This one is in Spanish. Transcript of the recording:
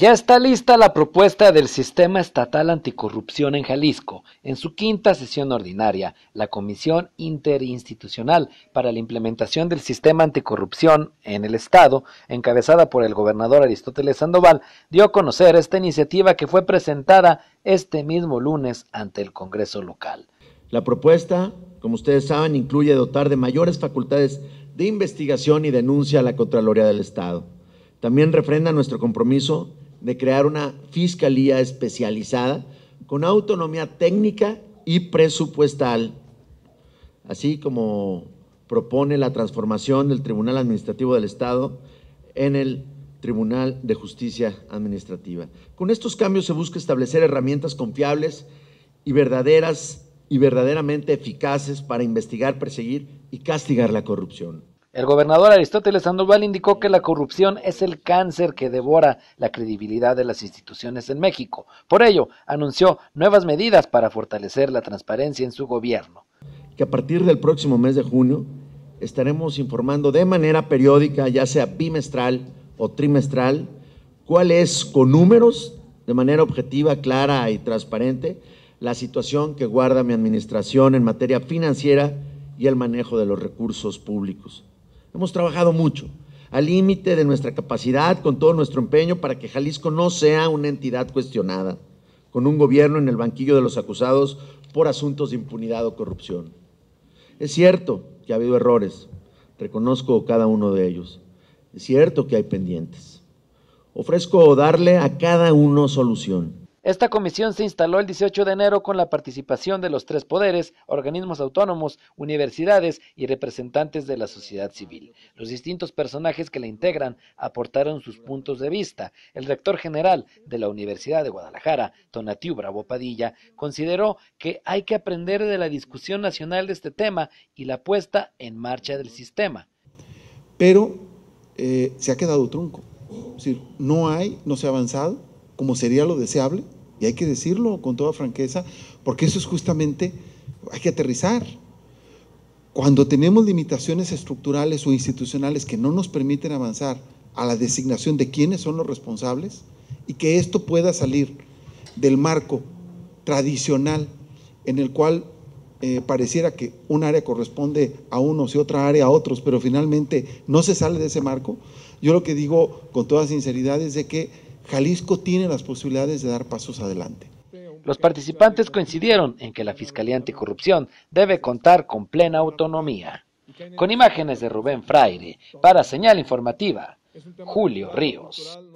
Ya está lista la propuesta del Sistema Estatal Anticorrupción en Jalisco. En su quinta sesión ordinaria, la Comisión Interinstitucional para la Implementación del Sistema Anticorrupción en el Estado, encabezada por el gobernador Aristóteles Sandoval, dio a conocer esta iniciativa que fue presentada este mismo lunes ante el Congreso local. La propuesta, como ustedes saben, incluye dotar de mayores facultades de investigación y denuncia a la Contraloría del Estado. También refrenda nuestro compromiso de crear una fiscalía especializada con autonomía técnica y presupuestal, así como propone la transformación del Tribunal Administrativo del Estado en el Tribunal de Justicia Administrativa. Con estos cambios se busca establecer herramientas confiables y verdaderas y verdaderamente eficaces para investigar, perseguir y castigar la corrupción. El gobernador Aristóteles Sandoval indicó que la corrupción es el cáncer que devora la credibilidad de las instituciones en México. Por ello, anunció nuevas medidas para fortalecer la transparencia en su gobierno. Que a partir del próximo mes de junio estaremos informando de manera periódica, ya sea bimestral o trimestral, cuál es con números, de manera objetiva, clara y transparente, la situación que guarda mi administración en materia financiera y el manejo de los recursos públicos. Hemos trabajado mucho, al límite de nuestra capacidad, con todo nuestro empeño, para que Jalisco no sea una entidad cuestionada, con un gobierno en el banquillo de los acusados por asuntos de impunidad o corrupción. Es cierto que ha habido errores, reconozco cada uno de ellos. Es cierto que hay pendientes. Ofrezco darle a cada uno solución. Esta comisión se instaló el 18 de enero con la participación de los tres poderes, organismos autónomos, universidades y representantes de la sociedad civil. Los distintos personajes que la integran aportaron sus puntos de vista. El rector general de la Universidad de Guadalajara, Tonatiuh Bravo Padilla, consideró que hay que aprender de la discusión nacional de este tema y la puesta en marcha del sistema. Pero eh, se ha quedado trunco. Es decir, no hay, no se ha avanzado como sería lo deseable, y hay que decirlo con toda franqueza, porque eso es justamente, hay que aterrizar. Cuando tenemos limitaciones estructurales o institucionales que no nos permiten avanzar a la designación de quiénes son los responsables y que esto pueda salir del marco tradicional en el cual eh, pareciera que un área corresponde a unos y otra área a otros, pero finalmente no se sale de ese marco, yo lo que digo con toda sinceridad es de que Jalisco tiene las posibilidades de dar pasos adelante. Los participantes coincidieron en que la Fiscalía Anticorrupción debe contar con plena autonomía. Con imágenes de Rubén Fraire, para Señal Informativa, Julio Ríos.